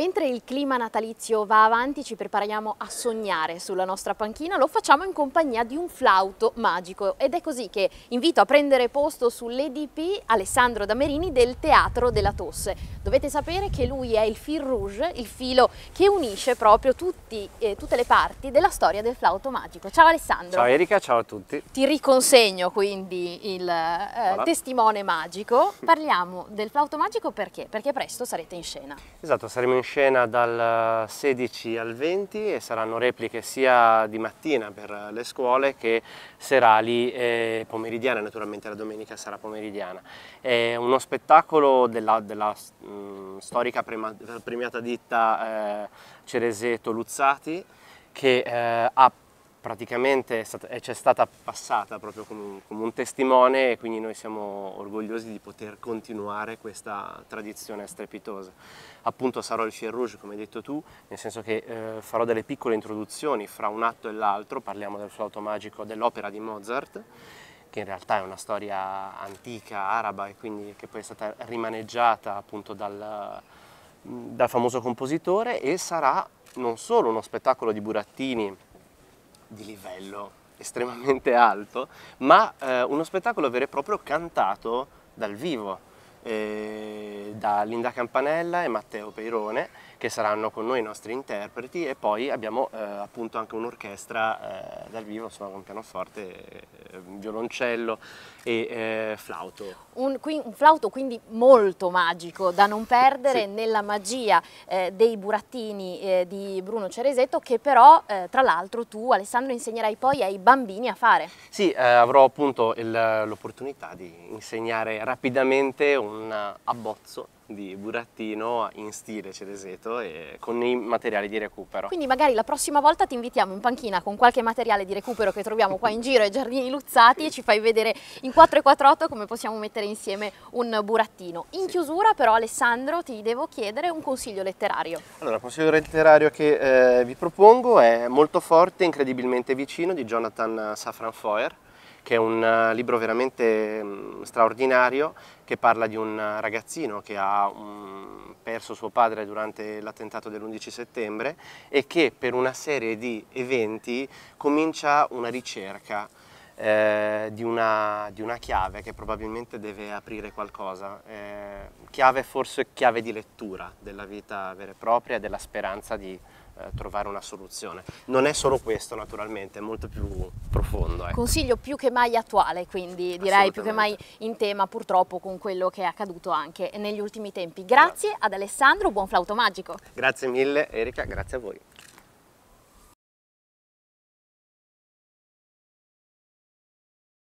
Mentre il clima natalizio va avanti ci prepariamo a sognare sulla nostra panchina, lo facciamo in compagnia di un flauto magico ed è così che invito a prendere posto sull'EDP Alessandro Damerini del Teatro della Tosse. Dovete sapere che lui è il fil rouge, il filo che unisce proprio tutti, eh, tutte le parti della storia del flauto magico. Ciao Alessandro. Ciao Erika, ciao a tutti. Ti riconsegno quindi il eh, testimone magico. Parliamo del flauto magico perché? Perché presto sarete in scena. Esatto, saremo in scena scena dal 16 eh, al 20 e saranno repliche sia di mattina per le scuole che serali e eh, pomeridiane, naturalmente la domenica sarà pomeridiana. È uno spettacolo della, della mh, mm, storica prima, premiata ditta eh, Cereseto Luzzati che eh, ha praticamente ci è stata passata proprio come un, come un, testimone e quindi noi siamo orgogliosi di poter continuare questa tradizione strepitosa. Appunto sarò il fil rouge come hai detto tu, nel senso che eh, farò delle piccole introduzioni fra un atto e l'altro, parliamo del flauto magico dell'opera di Mozart che in realtà è una storia antica, araba e quindi che poi è stata rimaneggiata appunto dal, dal famoso compositore e sarà non solo uno spettacolo di burattini di livello estremamente alto, ma eh, uno spettacolo vero e proprio cantato dal vivo eh, da Linda Campanella e Matteo Peirone che saranno con noi i nostri interpreti e poi abbiamo eh, appunto anche un'orchestra eh, dal vivo, insomma con pianoforte eh, violoncello e eh, flauto. Un, qui, un, flauto quindi molto magico, da non perdere sì. nella magia eh, dei burattini eh, di Bruno Ceresetto, che però eh, tra l'altro tu Alessandro insegnerai poi ai bambini a fare. Sì, eh, avrò appunto l'opportunità di insegnare rapidamente un abbozzo di burattino in stile Cereseto e con i materiali di recupero. Quindi magari la prossima volta ti invitiamo in panchina con qualche materiale di recupero che troviamo qua in giro ai giardini Luzzati e ci fai vedere in 448 come possiamo mettere insieme un burattino. In sì. chiusura però Alessandro ti devo chiedere un consiglio letterario. Allora, il consiglio letterario che eh, vi propongo è Molto forte, incredibilmente vicino di Jonathan Safran Foer che è un eh, libro veramente mm, straordinario che parla di un eh, ragazzino che ha mm, perso suo padre durante l'attentato dell'11 settembre e che per una serie di eventi comincia una ricerca eh, di, una, di, una, chiave che probabilmente deve aprire qualcosa, eh, chiave forse chiave di lettura della vita vera e propria e della speranza di, eh, trovare una soluzione. Non è solo questo naturalmente, è molto più profondo. Ecco. Consiglio più che mai attuale, quindi direi più che mai in tema purtroppo con quello che è accaduto anche negli ultimi tempi. Grazie, grazie. ad Alessandro, buon flauto magico. Grazie mille Erika, grazie a voi.